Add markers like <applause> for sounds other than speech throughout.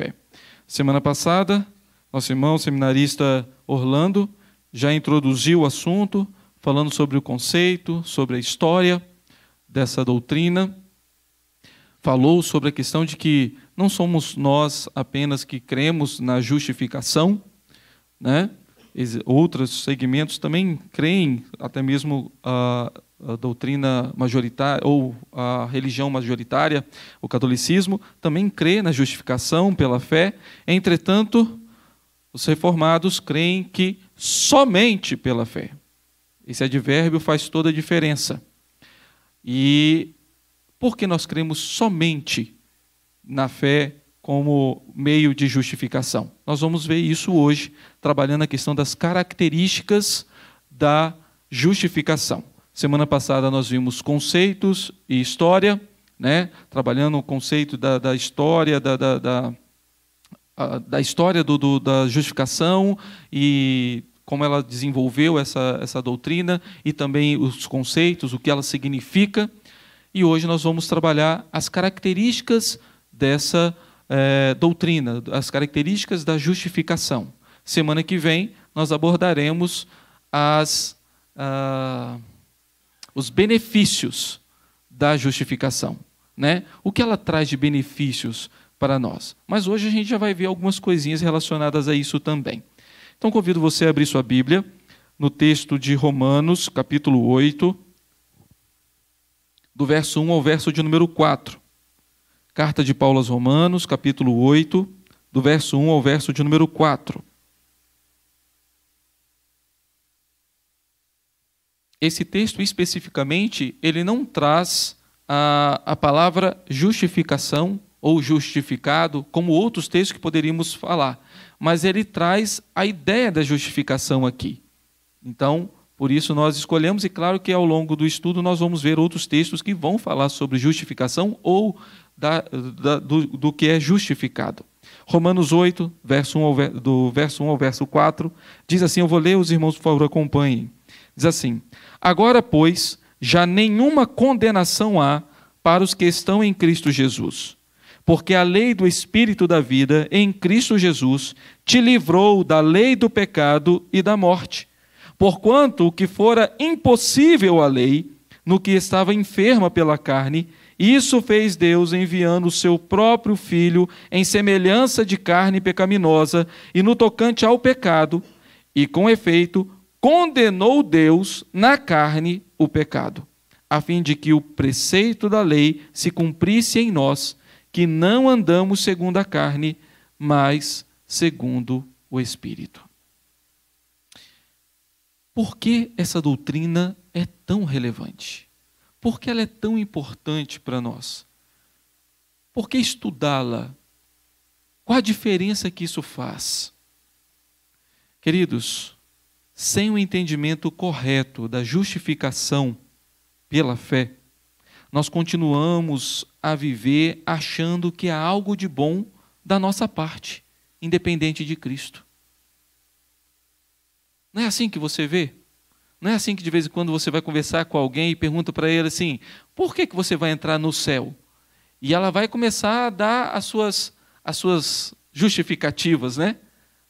fé. Semana passada, nosso irmão seminarista Orlando já introduziu o assunto, falando sobre o conceito, sobre a história dessa doutrina. Falou sobre a questão de que não somos nós apenas que cremos na justificação, né? outros segmentos também creem, até mesmo uh, a doutrina majoritária ou a religião majoritária, o catolicismo, também crê na justificação pela fé. Entretanto, os reformados creem que somente pela fé. Esse advérbio faz toda a diferença. E por que nós cremos somente na fé como meio de justificação? Nós vamos ver isso hoje, trabalhando a questão das características da justificação. Semana passada nós vimos conceitos e história, né? trabalhando o conceito da, da história, da, da, da, da história do, do, da justificação e como ela desenvolveu essa, essa doutrina e também os conceitos, o que ela significa. E hoje nós vamos trabalhar as características dessa é, doutrina, as características da justificação. Semana que vem nós abordaremos as. Ah, os benefícios da justificação. Né? O que ela traz de benefícios para nós. Mas hoje a gente já vai ver algumas coisinhas relacionadas a isso também. Então convido você a abrir sua Bíblia no texto de Romanos, capítulo 8, do verso 1 ao verso de número 4. Carta de Paulo aos Romanos, capítulo 8, do verso 1 ao verso de número 4. esse texto especificamente, ele não traz a, a palavra justificação ou justificado, como outros textos que poderíamos falar, mas ele traz a ideia da justificação aqui. Então, por isso nós escolhemos, e claro que ao longo do estudo nós vamos ver outros textos que vão falar sobre justificação ou da, da, do, do, que é justificado. Romanos 8, verso 1 ao, do verso 1 ao verso 4, diz assim: Eu vou ler, os irmãos, por favor, acompanhem. Diz assim: Agora, pois, já nenhuma condenação há para os que estão em Cristo Jesus. Porque a lei do Espírito da vida em Cristo Jesus te livrou da lei do pecado e da morte. Porquanto o que fora impossível à lei, no que estava enferma pela carne, isso fez Deus enviando o seu próprio filho em semelhança de carne pecaminosa e no tocante ao pecado, e com efeito condenou Deus na carne o pecado, a fim de que o preceito da lei se cumprisse em nós, que não andamos segundo a carne, mas segundo o Espírito. Por que essa doutrina é tão relevante? Por que ela é tão importante para nós? Por que estudá-la? Qual a diferença que isso faz? Queridos, sem o entendimento correto da justificação pela fé, nós continuamos a viver achando que há algo de bom da nossa parte, independente de Cristo. Não é assim que você vê? Não é assim que de vez em quando você vai conversar com alguém e pergunta para ele assim: por que, que você vai entrar no céu? E ela vai começar a dar as suas, as suas justificativas, né?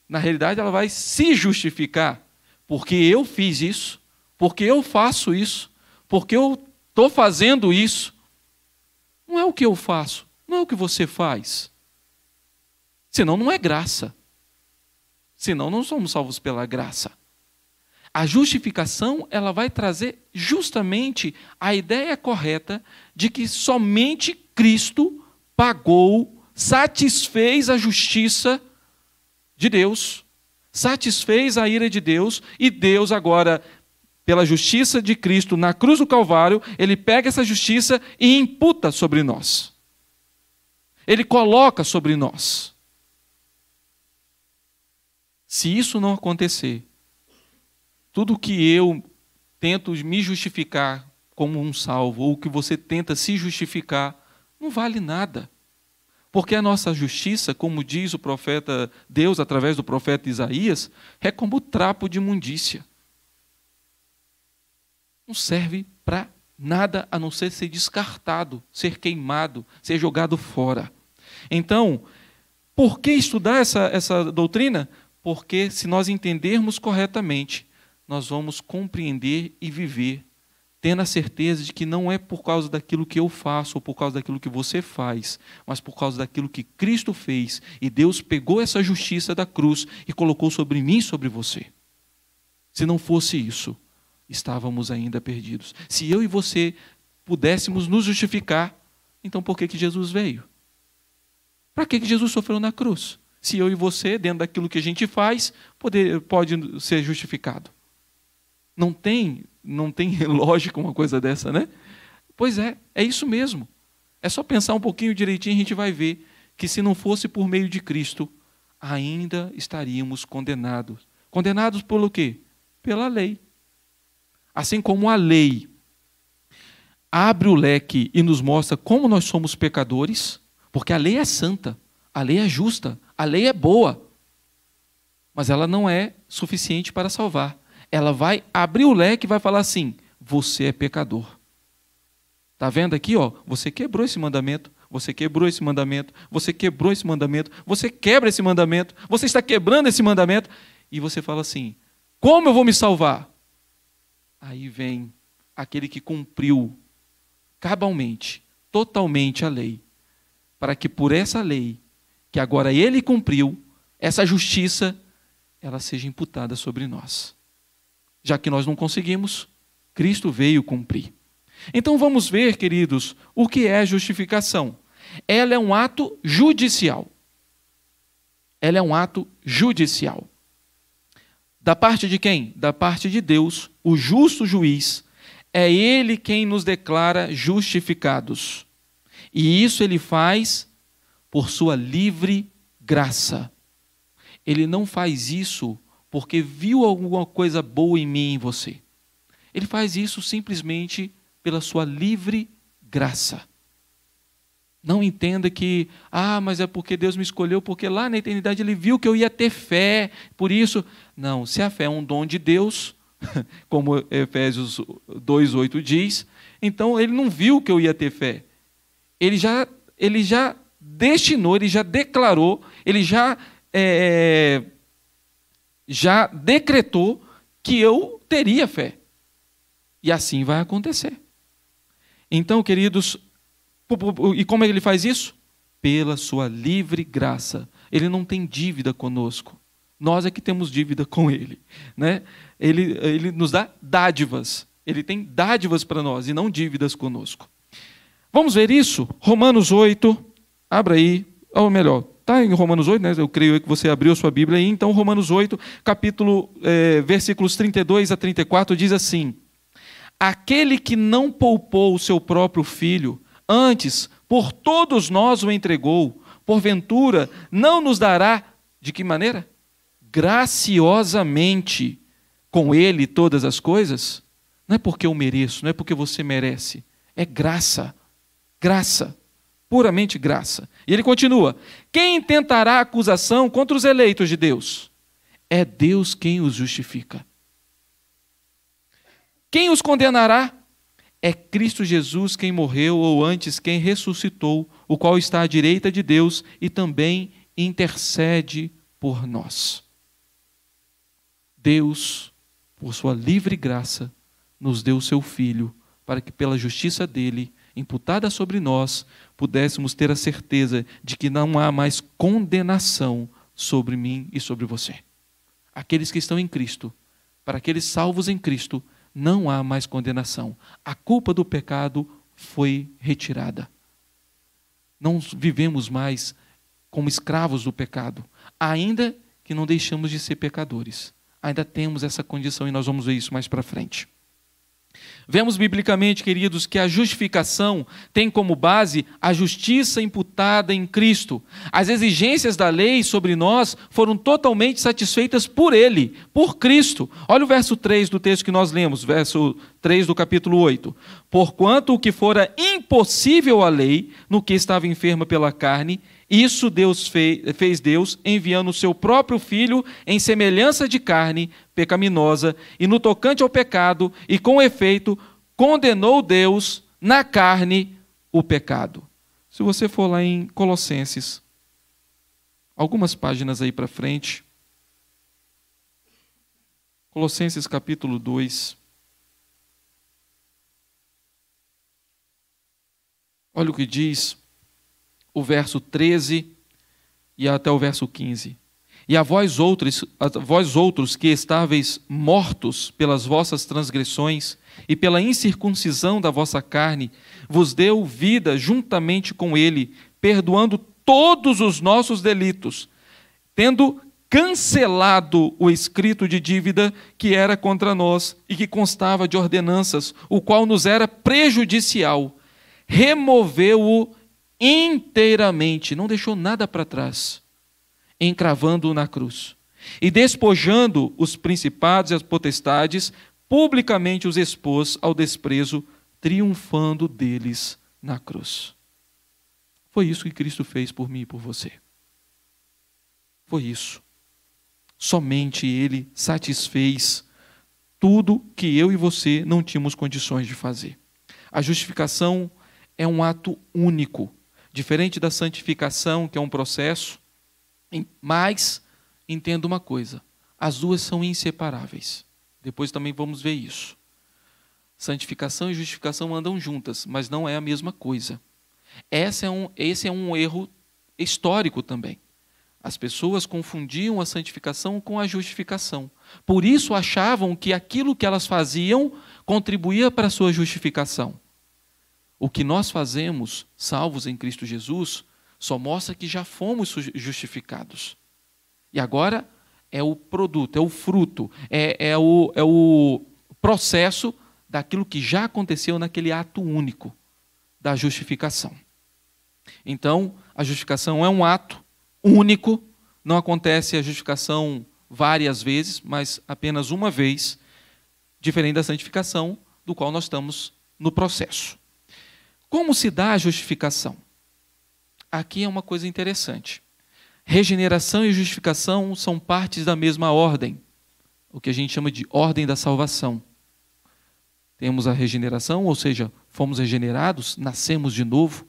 Na realidade, ela vai se justificar porque eu fiz isso, porque eu faço isso, porque eu estou fazendo isso. Não é o que eu faço, não é o que você faz. Senão não é graça. Senão não somos salvos pela graça. A justificação, ela vai trazer justamente a ideia correta de que somente Cristo pagou, satisfez a justiça de Deus satisfez a ira de Deus e Deus agora, pela justiça de Cristo na cruz do Calvário, ele pega essa justiça e imputa sobre nós. Ele coloca sobre nós. Se isso não acontecer, tudo que eu tento me justificar como um salvo, ou que você tenta se justificar, não vale nada. Porque a nossa justiça, como diz o profeta Deus através do profeta Isaías, é como trapo de imundícia. Não serve para nada a não ser ser descartado, ser queimado, ser jogado fora. Então, por que estudar essa, essa doutrina? Porque se nós entendermos corretamente, nós vamos compreender e viver tendo a certeza de que não é por causa daquilo que eu faço ou por causa daquilo que você faz, mas por causa daquilo que Cristo fez e Deus pegou essa justiça da cruz e colocou sobre mim e sobre você. Se não fosse isso, estávamos ainda perdidos. Se eu e você pudéssemos nos justificar, então por que, que Jesus veio? Para que, que Jesus sofreu na cruz? Se eu e você, dentro daquilo que a gente faz, poder, pode ser justificado. Não tem não tem <laughs> lógica uma coisa dessa, né? Pois é, é isso mesmo. É só pensar um pouquinho direitinho e a gente vai ver que se não fosse por meio de Cristo, ainda estaríamos condenados. Condenados pelo quê? Pela lei. Assim como a lei abre o leque e nos mostra como nós somos pecadores, porque a lei é santa, a lei é justa, a lei é boa, mas ela não é suficiente para salvar ela vai abrir o leque e vai falar assim: você é pecador. Está vendo aqui, ó? Você quebrou esse mandamento, você quebrou esse mandamento, você quebrou esse mandamento, você quebra esse mandamento, você está quebrando esse mandamento, e você fala assim: como eu vou me salvar? Aí vem aquele que cumpriu cabalmente, totalmente a lei, para que por essa lei, que agora ele cumpriu, essa justiça, ela seja imputada sobre nós já que nós não conseguimos, Cristo veio cumprir. Então vamos ver, queridos, o que é justificação. Ela é um ato judicial. Ela é um ato judicial. Da parte de quem? Da parte de Deus, o justo juiz. É ele quem nos declara justificados. E isso ele faz por sua livre graça. Ele não faz isso porque viu alguma coisa boa em mim e em você. Ele faz isso simplesmente pela sua livre graça. Não entenda que, ah, mas é porque Deus me escolheu, porque lá na eternidade ele viu que eu ia ter fé, por isso. Não, se a fé é um dom de Deus, <laughs> como Efésios 2,8 diz, então ele não viu que eu ia ter fé. Ele já, ele já destinou, ele já declarou, ele já é, já decretou que eu teria fé. E assim vai acontecer. Então, queridos, e como é ele faz isso? Pela sua livre graça. Ele não tem dívida conosco. Nós é que temos dívida com ele. Né? Ele, ele nos dá dádivas. Ele tem dádivas para nós e não dívidas conosco. Vamos ver isso? Romanos 8, abra aí, ou melhor, Está em Romanos 8, né? eu creio que você abriu sua Bíblia aí. Então, Romanos 8, capítulo, é, versículos 32 a 34, diz assim: Aquele que não poupou o seu próprio filho, antes por todos nós o entregou, porventura não nos dará, de que maneira? Graciosamente com ele todas as coisas? Não é porque eu mereço, não é porque você merece, é graça. Graça puramente graça. E ele continua: Quem tentará acusação contra os eleitos de Deus? É Deus quem os justifica. Quem os condenará? É Cristo Jesus quem morreu, ou antes, quem ressuscitou, o qual está à direita de Deus e também intercede por nós. Deus, por sua livre graça, nos deu o seu Filho, para que, pela justiça dele, imputada sobre nós, pudéssemos ter a certeza de que não há mais condenação sobre mim e sobre você. Aqueles que estão em Cristo, para aqueles salvos em Cristo, não há mais condenação. A culpa do pecado foi retirada. Não vivemos mais como escravos do pecado, ainda que não deixamos de ser pecadores. Ainda temos essa condição e nós vamos ver isso mais para frente. Vemos biblicamente, queridos, que a justificação tem como base a justiça imputada em Cristo. As exigências da lei sobre nós foram totalmente satisfeitas por Ele, por Cristo. Olha o verso 3 do texto que nós lemos, verso 3 do capítulo 8. Porquanto o que fora impossível à lei, no que estava enferma pela carne, isso Deus fez, fez Deus enviando o seu próprio filho em semelhança de carne pecaminosa e no tocante ao pecado e com efeito condenou Deus na carne o pecado. Se você for lá em Colossenses, algumas páginas aí para frente, Colossenses capítulo 2. Olha o que diz o verso 13 e até o verso 15. E a vós outros, a vós outros que estáveis mortos pelas vossas transgressões e pela incircuncisão da vossa carne, vos deu vida juntamente com ele, perdoando todos os nossos delitos, tendo cancelado o escrito de dívida que era contra nós e que constava de ordenanças, o qual nos era prejudicial, removeu-o inteiramente, não deixou nada para trás, encravando-o na cruz. E despojando os principados e as potestades, publicamente os expôs ao desprezo, triunfando deles na cruz. Foi isso que Cristo fez por mim e por você. Foi isso. Somente Ele satisfez tudo que eu e você não tínhamos condições de fazer. A justificação é um ato único, Diferente da santificação, que é um processo, mas entenda uma coisa: as duas são inseparáveis. Depois também vamos ver isso. Santificação e justificação andam juntas, mas não é a mesma coisa. Esse é um, esse é um erro histórico também. As pessoas confundiam a santificação com a justificação. Por isso achavam que aquilo que elas faziam contribuía para a sua justificação. O que nós fazemos, salvos em Cristo Jesus, só mostra que já fomos justificados. E agora é o produto, é o fruto, é, é, o, é o processo daquilo que já aconteceu naquele ato único da justificação. Então, a justificação é um ato único, não acontece a justificação várias vezes, mas apenas uma vez, diferente da santificação, do qual nós estamos no processo. Como se dá a justificação? Aqui é uma coisa interessante. Regeneração e justificação são partes da mesma ordem, o que a gente chama de ordem da salvação. Temos a regeneração, ou seja, fomos regenerados, nascemos de novo.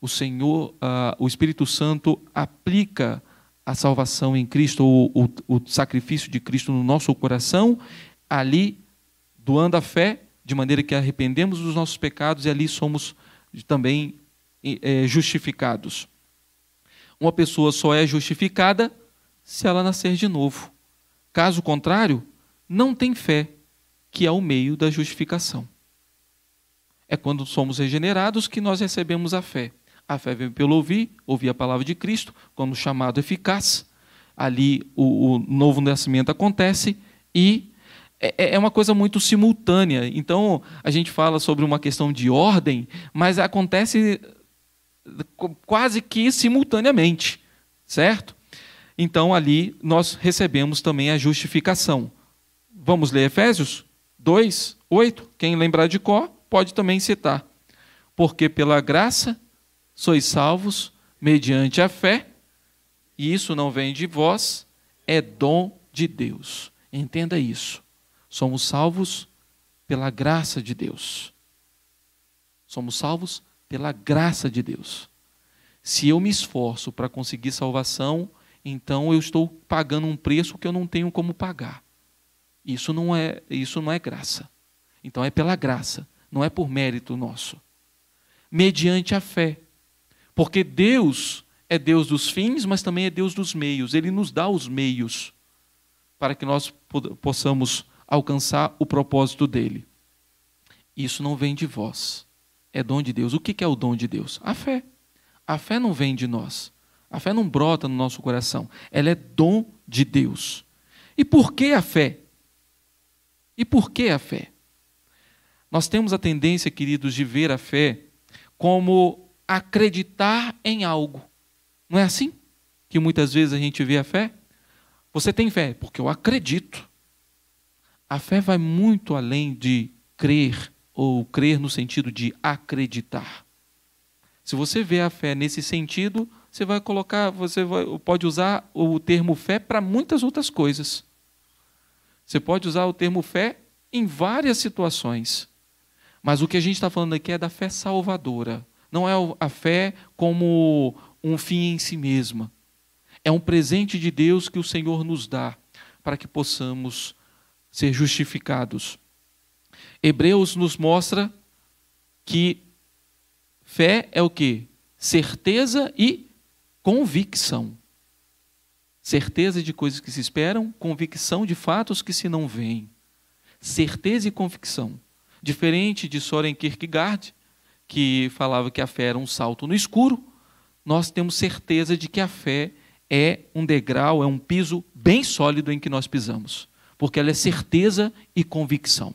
O Senhor, uh, o Espírito Santo aplica a salvação em Cristo, ou o, o sacrifício de Cristo no nosso coração, ali doando a fé, de maneira que arrependemos dos nossos pecados e ali somos também é, justificados. Uma pessoa só é justificada se ela nascer de novo. Caso contrário, não tem fé, que é o meio da justificação. É quando somos regenerados que nós recebemos a fé. A fé vem pelo ouvir, ouvir a palavra de Cristo, o chamado é eficaz. Ali o, o novo nascimento acontece e é, é, é, uma coisa muito simultânea. Então, a gente fala sobre uma questão de ordem, mas acontece quase que simultaneamente, certo? Então, ali nós recebemos também a justificação. Vamos ler Efésios 2, 8. Quem lembrar de cor, pode também citar. Porque pela graça sois salvos mediante a fé, e isso não vem de vós, é dom de Deus. Entenda isso Somos salvos pela graça de Deus. Somos salvos pela graça de Deus. Se eu me esforço para conseguir salvação, então eu estou pagando um preço que eu não tenho como pagar. Isso não é, isso não é graça. Então é pela graça, não é por mérito nosso. Mediante a fé. Porque Deus é Deus dos fins, mas também é Deus dos meios. Ele nos dá os meios para que nós possamos alcançar o propósito dele. Isso não vem de vós, é dom de Deus. O que é o dom de Deus? A fé. A fé não vem de nós. A fé não brota no nosso coração. Ela é dom de Deus. E por que a fé? E por que a fé? Nós temos a tendência, queridos, de ver a fé como acreditar em algo. Não é assim que muitas vezes a gente vê a fé? Você tem fé, porque eu acredito. A fé vai muito além de crer ou crer no sentido de acreditar. Se você vê a fé nesse sentido, você vai colocar, você vai, pode usar o termo fé para muitas outras coisas. Você pode usar o termo fé em várias situações. Mas o que a gente está falando aqui é da fé salvadora. Não é a fé como um fim em si mesma. É um presente de Deus que o Senhor nos dá para que possamos ser justificados. Hebreus nos mostra que fé é o que? Certeza e convicção. Certeza de coisas que se esperam, convicção de fatos que se não veem. Certeza e convicção. Diferente de Soren Kierkegaard, que falava que a fé era um salto no escuro, nós temos certeza de que a fé é um degrau, é um piso bem sólido em que nós pisamos porque ela é certeza e convicção.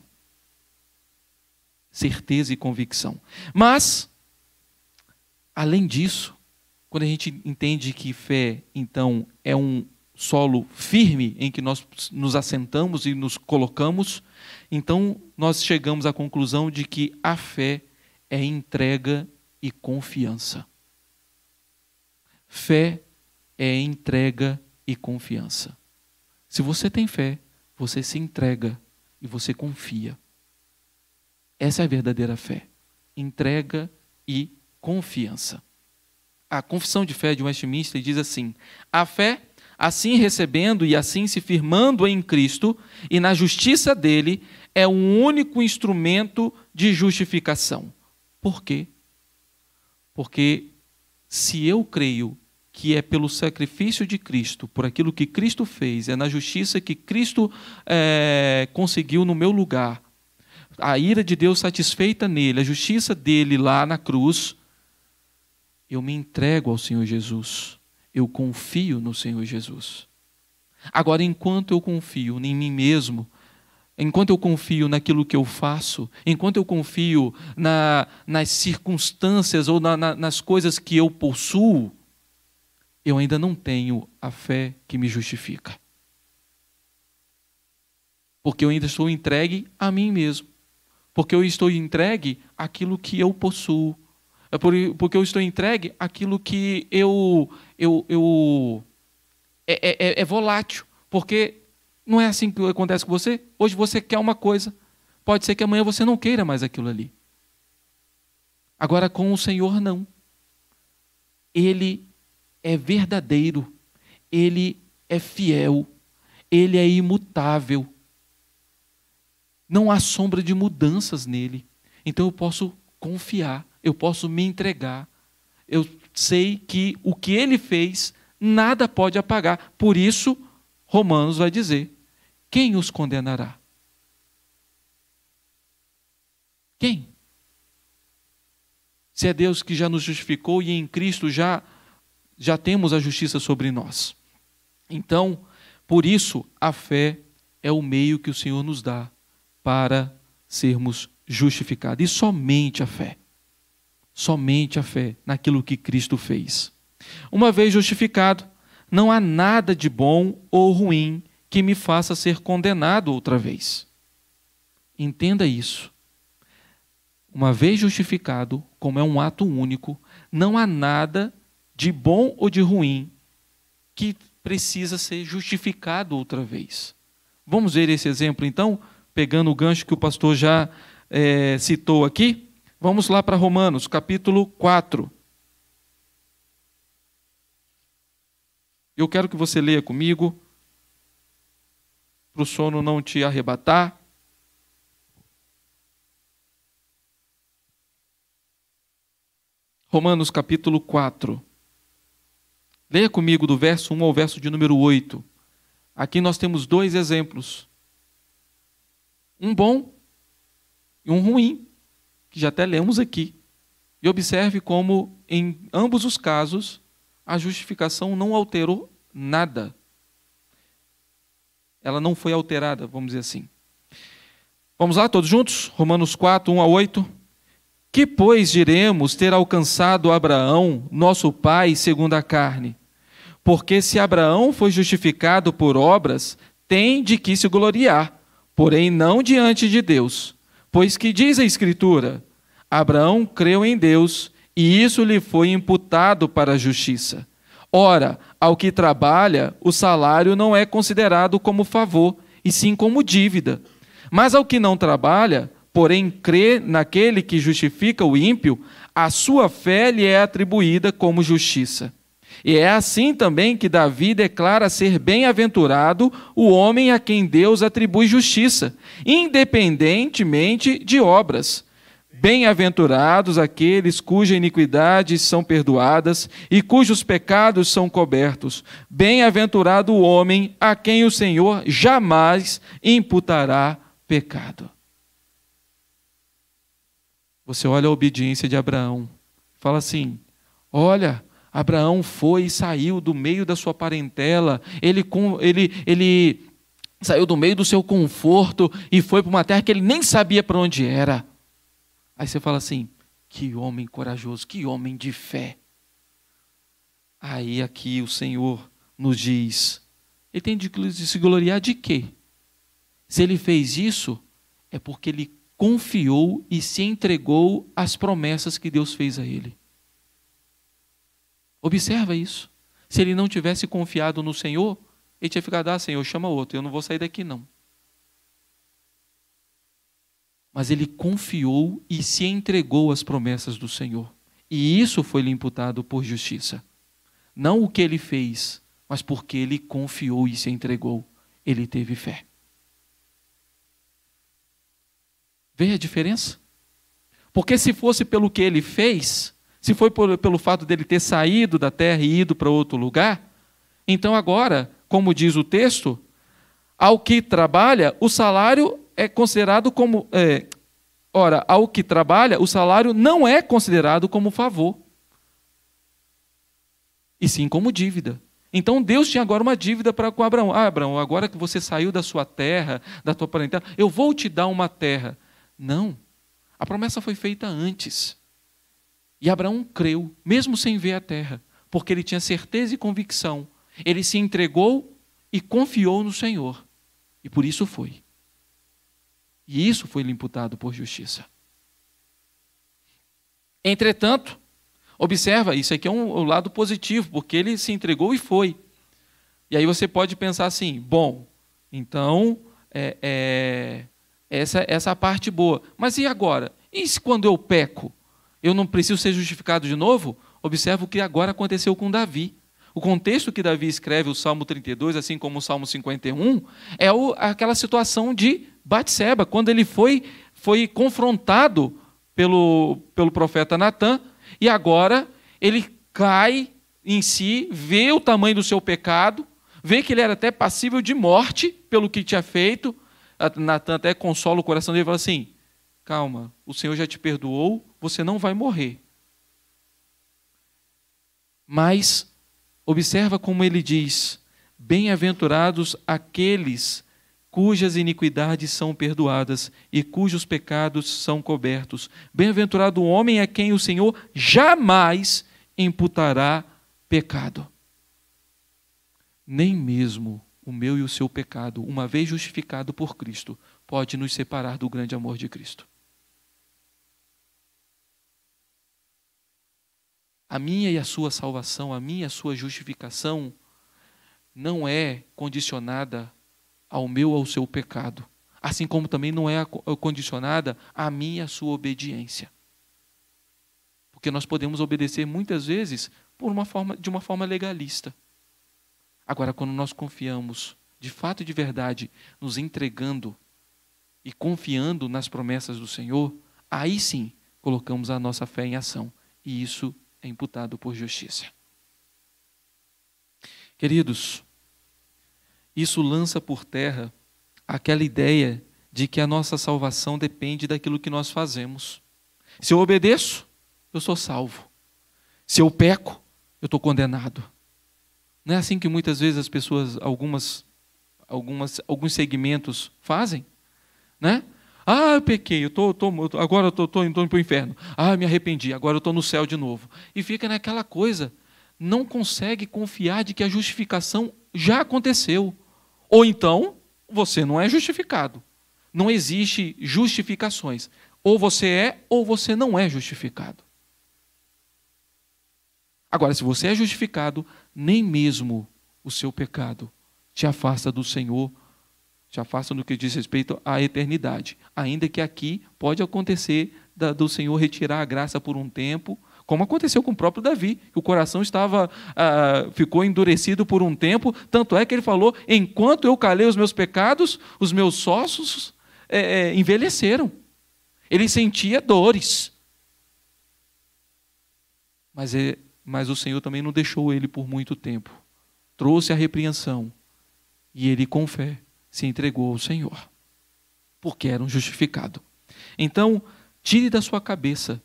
Certeza e convicção. Mas, além disso, quando a gente entende que fé, então, é um solo firme em que nós nos assentamos e nos colocamos, então nós chegamos à conclusão de que a fé é entrega e confiança. Fé é entrega e confiança. Se você tem fé, você se entrega e você confia. Essa é a verdadeira fé. Entrega e confiança. A confissão de fé de Westminster diz assim: a fé, assim recebendo e assim se firmando em Cristo e na justiça dele, é um único instrumento de justificação. Por quê? Porque se eu creio que é pelo sacrifício de Cristo, por aquilo que Cristo fez, é na justiça que Cristo é, conseguiu no meu lugar. A ira de Deus satisfeita nele, a justiça dele lá na cruz. Eu me entrego ao Senhor Jesus. Eu confio no Senhor Jesus. Agora, enquanto eu confio em mim mesmo, enquanto eu confio naquilo que eu faço, enquanto eu confio na, nas circunstâncias ou na, na, nas coisas que eu possuo, eu ainda não tenho a fé que me justifica. Porque eu ainda estou entregue a mim mesmo. Porque eu estou entregue àquilo que eu possuo. É porque eu estou entregue àquilo que eu. eu, eu é, é, é, é volátil. Porque não é assim que acontece com você. Hoje você quer uma coisa. Pode ser que amanhã você não queira mais aquilo ali. Agora, com o Senhor, não. Ele é verdadeiro, ele é fiel, ele é imutável. Não há sombra de mudanças nele. Então eu posso confiar, eu posso me entregar. Eu sei que o que ele fez, nada pode apagar. Por isso, Romanos vai dizer: quem os condenará? Quem? Se é Deus que já nos justificou e em Cristo já já temos a justiça sobre nós. Então, por isso, a fé é o meio que o Senhor nos dá para sermos justificados. E somente a fé. Somente a fé naquilo que Cristo fez. Uma vez justificado, não há nada de bom ou ruim que me faça ser condenado outra vez. Entenda isso. Uma vez justificado, como é um ato único, não há nada de bom ou de ruim, que precisa ser justificado outra vez. Vamos ver esse exemplo, então, pegando o gancho que o pastor já é, citou aqui. Vamos lá para Romanos, capítulo 4. Eu quero que você leia comigo, para o sono não te arrebatar. Romanos capítulo 4. Leia comigo do verso 1 ao verso de número 8. Aqui nós temos dois exemplos. Um bom e um ruim, que já até lemos aqui. E observe como, em ambos os casos, a justificação não alterou nada. Ela não foi alterada, vamos dizer assim. Vamos lá, todos juntos? Romanos 4, 1 a 8. Que, pois, diremos ter alcançado Abraão, nosso pai, segundo a carne? Porque se Abraão foi justificado por obras, tem de que se gloriar, porém não diante de Deus. Pois que diz a Escritura: Abraão creu em Deus, e isso lhe foi imputado para a justiça. Ora, ao que trabalha, o salário não é considerado como favor, e sim como dívida. Mas ao que não trabalha, porém crê naquele que justifica o ímpio, a sua fé lhe é atribuída como justiça. E é assim também que Davi declara ser bem-aventurado o homem a quem Deus atribui justiça, independentemente de obras. Bem-aventurados aqueles cuja iniquidade são perdoadas e cujos pecados são cobertos. Bem-aventurado o homem a quem o Senhor jamais imputará pecado. Você olha a obediência de Abraão, fala assim: olha Abraão foi e saiu do meio da sua parentela, ele, ele, ele saiu do meio do seu conforto e foi para uma terra que ele nem sabia para onde era. Aí você fala assim: que homem corajoso, que homem de fé. Aí aqui o Senhor nos diz: ele tem de se gloriar de quê? Se ele fez isso, é porque ele confiou e se entregou às promessas que Deus fez a ele. Observa isso. Se ele não tivesse confiado no Senhor, ele tinha ficado, ah, Senhor, chama outro, eu não vou sair daqui, não. Mas ele confiou e se entregou às promessas do Senhor. E isso foi lhe imputado por justiça. Não o que ele fez, mas porque ele confiou e se entregou. Ele teve fé. Vê a diferença? Porque se fosse pelo que ele fez, se foi por, pelo fato dele ter saído da terra e ido para outro lugar, então agora, como diz o texto, ao que trabalha, o salário é considerado como. É, ora, ao que trabalha, o salário não é considerado como favor, e sim como dívida. Então Deus tinha agora uma dívida para com Abraão. Ah, Abraão, agora que você saiu da sua terra, da tua parentela, eu vou te dar uma terra. Não. A promessa foi feita antes. E Abraão creu, mesmo sem ver a terra, porque ele tinha certeza e convicção. Ele se entregou e confiou no Senhor. E por isso foi. E isso foi lhe imputado por justiça. Entretanto, observa, isso aqui é um, um lado positivo, porque ele se entregou e foi. E aí você pode pensar assim: bom, então é, é, essa, essa é a parte boa. Mas e agora? E quando eu peco? eu não preciso ser justificado de novo? Observa o que agora aconteceu com Davi. O contexto que Davi escreve o Salmo 32, assim como o Salmo 51, é o, aquela situação de Batseba, quando ele foi, foi confrontado pelo, pelo profeta Natan, e agora ele cai em si, vê o tamanho do seu pecado, vê que ele era até passível de morte pelo que tinha feito. Natan até consola o coração dele e fala assim: Calma, o Senhor já te perdoou, você não vai morrer. Mas observa como ele diz: Bem-aventurados aqueles cujas iniquidades são perdoadas e cujos pecados são cobertos. Bem-aventurado o homem a quem o Senhor jamais imputará pecado. Nem mesmo o meu e o seu pecado, uma vez justificado por Cristo, pode nos separar do grande amor de Cristo. A minha e a sua salvação, a minha e a sua justificação não é condicionada ao meu ou ao seu pecado, assim como também não é, é condicionada à minha e à sua obediência. Porque nós podemos obedecer muitas vezes por uma forma, de uma forma legalista. Agora, quando nós confiamos de fato e de verdade, nos entregando e confiando nas promessas do Senhor, aí sim colocamos a nossa fé em ação. E isso é imputado por justiça. Queridos, isso lança por terra aquela ideia de que a nossa salvação depende daquilo que nós fazemos. Se eu obedeço, eu sou salvo. Se eu peco, eu estou condenado. Não é assim que muitas vezes as pessoas, algumas, algumas, alguns segmentos fazem, né? Ah, eu pequei, eu tô, tô agora estou tô, tô indo para o inferno. Ah, me arrependi, agora eu estou no céu de novo. E fica naquela coisa. Não consegue confiar de que a justificação já aconteceu. Ou então, você não é justificado. Não existe justificações. Ou você é, ou você não é justificado. Agora, se você é justificado, nem mesmo o seu pecado te afasta do Senhor já afastam do que diz respeito à eternidade. Ainda que aqui pode acontecer da, do Senhor retirar a graça por um tempo, como aconteceu com o próprio Davi, que o coração estava ah, ficou endurecido por um tempo, tanto é que ele falou: enquanto eu calei os meus pecados, os meus sócios é, é, envelheceram. Ele sentia dores. Mas, é, mas o Senhor também não deixou ele por muito tempo. Trouxe a repreensão. E ele, com fé, se entregou ao Senhor, porque era um justificado. Então, tire da sua cabeça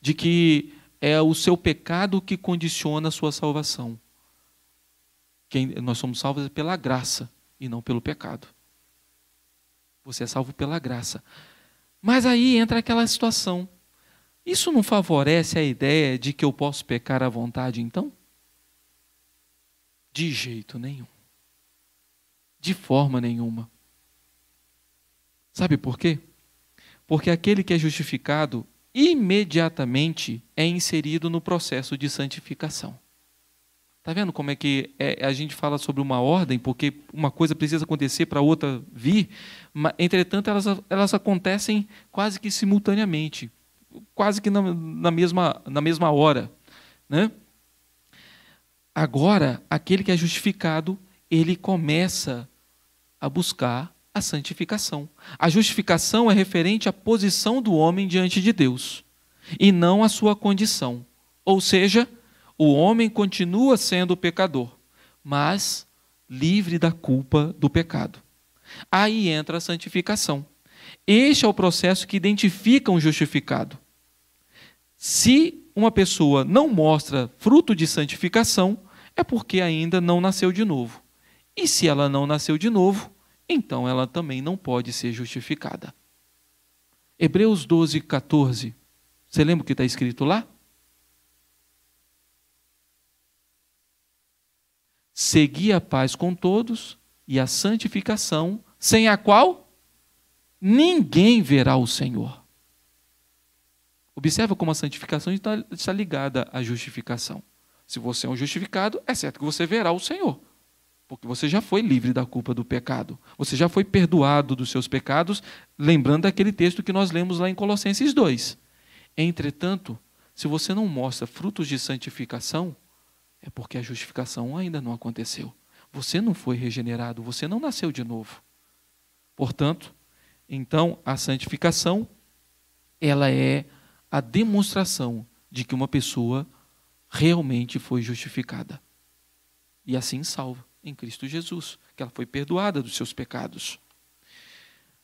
de que é o seu pecado que condiciona a sua salvação. Quem, nós somos salvos pela graça e não pelo pecado. Você é salvo pela graça. Mas aí entra aquela situação. Isso não favorece a ideia de que eu posso pecar à vontade, então? De jeito nenhum. De forma nenhuma. Sabe por quê? Porque aquele que é justificado imediatamente é inserido no processo de santificação. Tá vendo como é que é, a gente fala sobre uma ordem, porque uma coisa precisa acontecer para outra vir, mas, entretanto, elas, elas acontecem quase que simultaneamente, quase que na, na, mesma, na mesma hora. Né? Agora, aquele que é justificado, ele começa a buscar a santificação. A justificação é referente à posição do homem diante de Deus e não à sua condição. Ou seja, o homem continua sendo pecador, mas livre da culpa do pecado. Aí entra a santificação. Este é o processo que identifica um justificado. Se uma pessoa não mostra fruto de santificação, é porque ainda não nasceu de novo. E se ela não nasceu de novo, então ela também não pode ser justificada. Hebreus 12, 14. Você lembra o que está escrito lá? Segui a paz com todos e a santificação, sem a qual ninguém verá o Senhor. Observa como a santificação está, ligada à justificação. Se você é um justificado, é certo que você verá o Senhor. Porque você já foi livre da culpa do pecado. Você já foi perdoado dos seus pecados, lembrando aquele texto que nós lemos lá em Colossenses 2. Entretanto, se você não mostra frutos de santificação, é porque a justificação ainda não aconteceu. Você não foi regenerado, você não nasceu de novo. Portanto, então a santificação ela é a demonstração de que uma pessoa realmente foi justificada. E assim salva em Cristo Jesus, que ela foi perdoada dos seus pecados.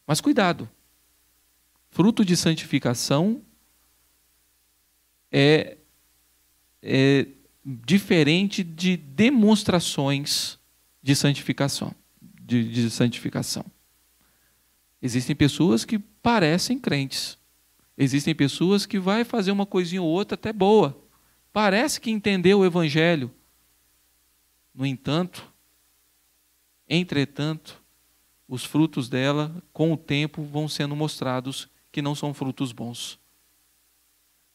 Mas cuidado, fruto de santificação é, é diferente de demonstrações de santificação. De, de santificação. Existem pessoas que parecem crentes. Existem pessoas que vai fazer uma coisinha ou outra até boa. Parece que entendeu o evangelho. No entanto, Entretanto, os frutos dela, com o tempo, vão sendo mostrados que não são frutos bons.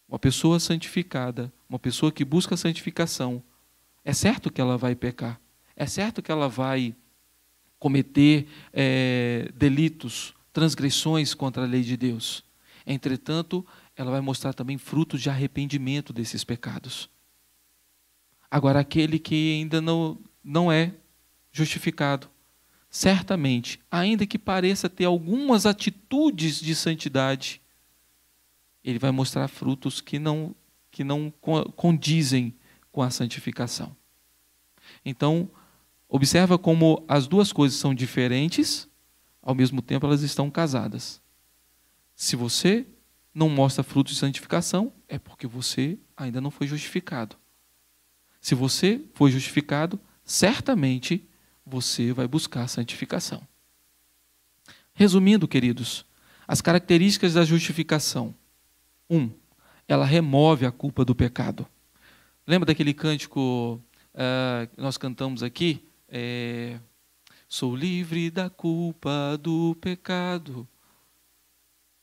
Uma pessoa santificada, uma pessoa que busca santificação, é certo que ela vai pecar, é certo que ela vai cometer é, delitos, transgressões contra a lei de Deus. Entretanto, ela vai mostrar também frutos de arrependimento desses pecados. Agora, aquele que ainda não, não é justificado. Certamente, ainda que pareça ter algumas atitudes de santidade, ele vai mostrar frutos que não, que não condizem com a santificação. Então, observa como as duas coisas são diferentes, ao mesmo tempo elas estão casadas. Se você não mostra frutos de santificação, é porque você ainda não foi justificado. Se você foi justificado, certamente você vai buscar a santificação. Resumindo, queridos, as características da justificação. 1. Um, ela remove a culpa do pecado. Lembra daquele cântico uh, que nós cantamos aqui? É, Sou livre da culpa do pecado,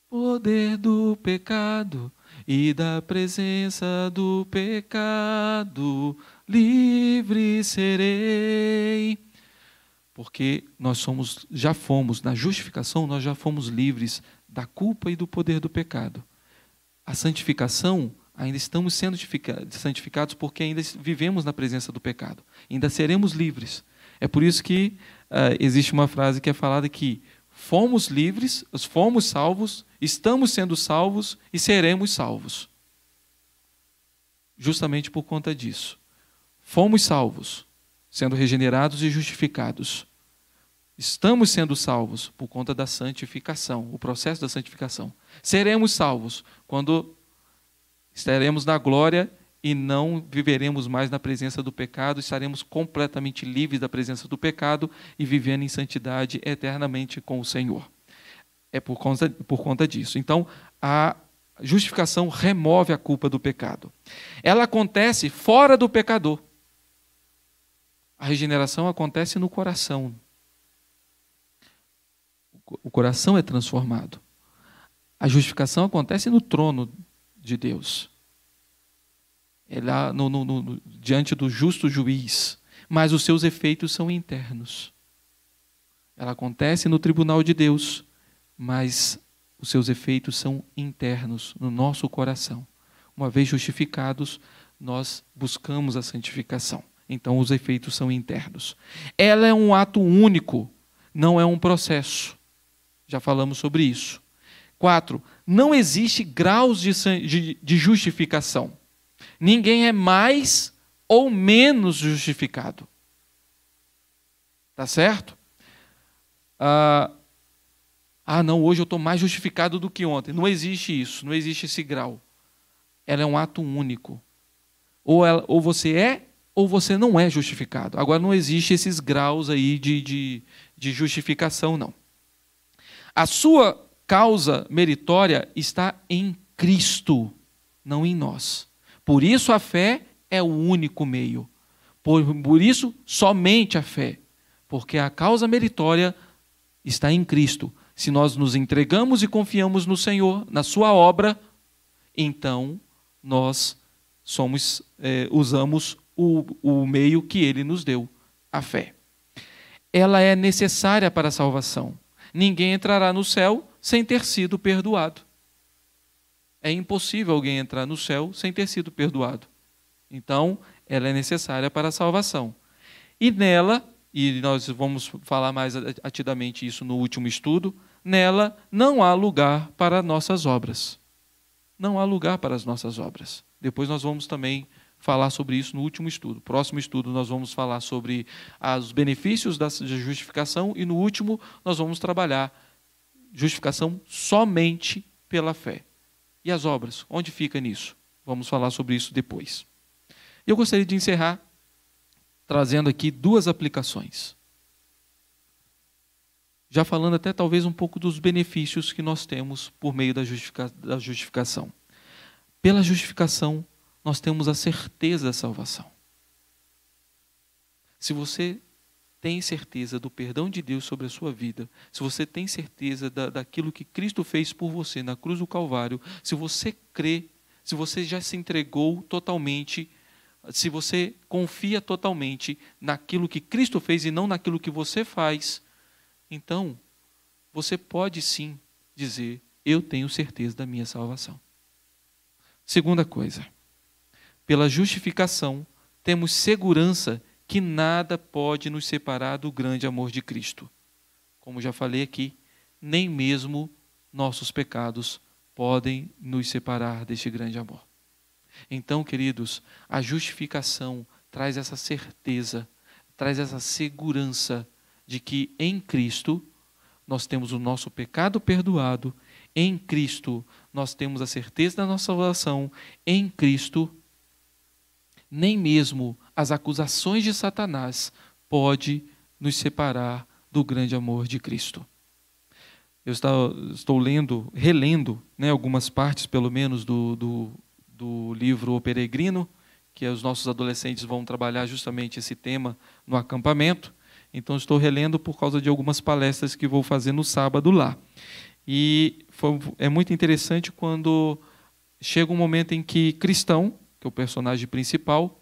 poder do pecado e da presença do pecado, livre serei porque nós somos, já fomos, na justificação, nós já fomos livres da culpa e do poder do pecado. A santificação, ainda estamos sendo santificados porque ainda vivemos na presença do pecado, ainda seremos livres. É por isso que uh, existe uma frase que é falada que fomos livres, fomos salvos, estamos sendo salvos e seremos salvos. Justamente por conta disso. Fomos salvos, sendo regenerados e justificados. Estamos sendo salvos por conta da santificação, o processo da santificação. Seremos salvos quando estaremos na glória e não viveremos mais na presença do pecado, estaremos completamente livres da presença do pecado e vivendo em santidade eternamente com o Senhor. É por conta, por conta disso. Então, a justificação remove a culpa do pecado. Ela acontece fora do pecador. A regeneração acontece no coração o coração é transformado. A justificação acontece no trono de Deus. É lá no, no, no, diante do justo juiz. Mas os seus efeitos são internos. Ela acontece no tribunal de Deus, mas os seus efeitos são internos, no nosso coração. Uma vez justificados, nós buscamos a santificação. Então, os efeitos são internos. Ela é um ato único, não é um processo. Já falamos sobre isso. quatro Não existe graus de, de, de justificação. Ninguém é mais ou menos justificado. Tá certo? Ah, ah não, hoje eu estou mais justificado do que ontem. Não existe isso, não existe esse grau. Ela é um ato único. Ou, ela, ou você é ou você não é justificado. Agora, não existe esses graus aí de, de, de justificação, não. A sua causa meritória está em Cristo, não em nós. Por isso a fé é o único meio. Por, por isso, somente a fé. Porque a causa meritória está em Cristo. Se nós nos entregamos e confiamos no Senhor, na Sua obra, então nós somos, eh, usamos o, o meio que Ele nos deu, a fé. Ela é necessária para a salvação. Ninguém entrará no céu sem ter sido perdoado. É impossível alguém entrar no céu sem ter sido perdoado. Então, ela é necessária para a salvação. E nela, e nós vamos falar mais atidamente isso no último estudo, nela não há lugar para nossas obras. Não há lugar para as nossas obras. Depois nós vamos também falar sobre isso no último estudo. Próximo estudo nós vamos falar sobre os benefícios da justificação e no último nós vamos trabalhar justificação somente pela fé. E as obras, onde fica nisso? Vamos falar sobre isso depois. Eu gostaria de encerrar trazendo aqui duas aplicações. Já falando até talvez um pouco dos benefícios que nós temos por meio da, justificação. Pela justificação, nós temos a certeza da salvação. Se você tem certeza do perdão de Deus sobre a sua vida, se você tem certeza da, daquilo que Cristo fez por você na cruz do Calvário, se você crê, se você já se entregou totalmente, se você confia totalmente naquilo que Cristo fez e não naquilo que você faz, então você pode sim dizer: Eu tenho certeza da minha salvação. Segunda coisa. Pela justificação, temos segurança que nada pode nos separar do grande amor de Cristo. Como já falei aqui, nem mesmo nossos pecados podem nos separar deste grande amor. Então, queridos, a justificação traz essa certeza, traz essa segurança de que em Cristo nós temos o nosso pecado perdoado, em Cristo nós temos a certeza da nossa salvação, em Cristo nem mesmo as acusações de Satanás pode nos separar do grande amor de Cristo. Eu estou, lendo, relendo né, algumas partes, pelo menos, do, do, do livro O Peregrino, que os nossos adolescentes vão trabalhar justamente esse tema no acampamento. Então, estou relendo por causa de algumas palestras que vou fazer no sábado lá. E foi, é muito interessante quando chega um momento em que cristão que é o personagem principal,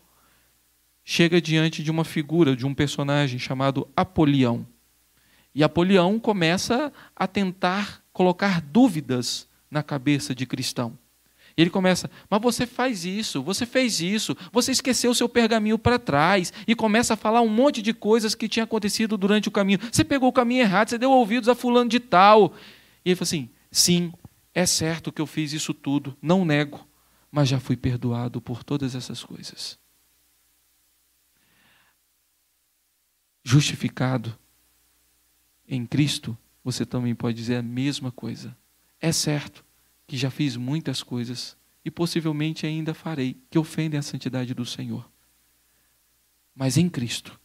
chega diante de uma figura, de um personagem chamado Apolião. E Apolião começa a tentar colocar dúvidas na cabeça de cristão. Ele começa, mas você faz isso, você fez isso, você esqueceu o seu pergaminho para trás, e começa a falar um monte de coisas que tinha acontecido durante o caminho. Você pegou o caminho errado, você deu ouvidos a fulano de tal. E ele fala assim: sim, é certo que eu fiz isso tudo, não nego mas já fui perdoado por todas essas coisas. Justificado em Cristo, você também pode dizer a mesma coisa. É certo que já fiz muitas coisas e possivelmente ainda farei que ofendem a santidade do Senhor. Mas em Cristo,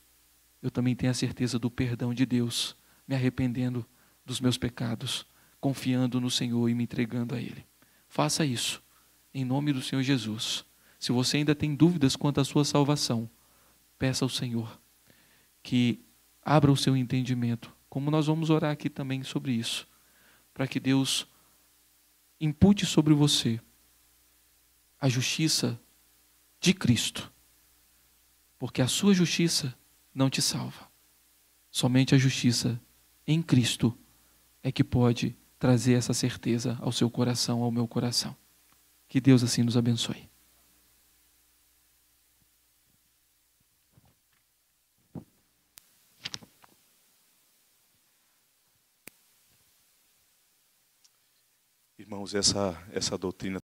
eu também tenho a certeza do perdão de Deus, me arrependendo dos meus pecados, confiando no Senhor e me entregando a Ele. Faça isso em nome do Senhor Jesus. Se você ainda tem dúvidas quanto à sua salvação, peça ao Senhor que abra o seu entendimento, como nós vamos orar aqui também sobre isso, para que Deus impute sobre você a justiça de Cristo, porque a sua justiça não te salva. Somente a justiça em Cristo é que pode trazer essa certeza ao seu coração, ao meu coração. Que Deus assim nos abençoe. Irmãos, essa, essa doutrina.